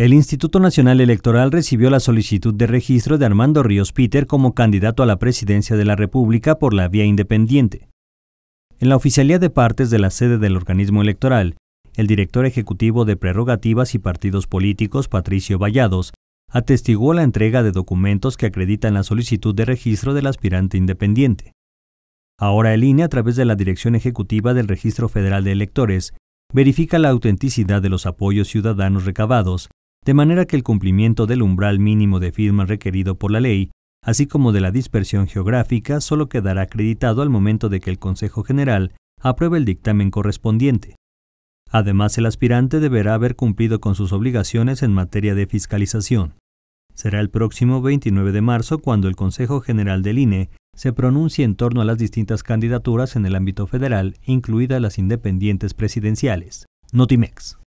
El Instituto Nacional Electoral recibió la solicitud de registro de Armando Ríos Peter como candidato a la presidencia de la República por la vía independiente. En la oficialía de partes de la sede del organismo electoral, el director ejecutivo de Prerrogativas y Partidos Políticos, Patricio Vallados, atestiguó la entrega de documentos que acreditan la solicitud de registro del aspirante independiente. Ahora el INE, a través de la Dirección Ejecutiva del Registro Federal de Electores, verifica la autenticidad de los apoyos ciudadanos recabados de manera que el cumplimiento del umbral mínimo de firmas requerido por la ley, así como de la dispersión geográfica, solo quedará acreditado al momento de que el Consejo General apruebe el dictamen correspondiente. Además, el aspirante deberá haber cumplido con sus obligaciones en materia de fiscalización. Será el próximo 29 de marzo cuando el Consejo General del INE se pronuncie en torno a las distintas candidaturas en el ámbito federal, incluidas las independientes presidenciales. Notimex.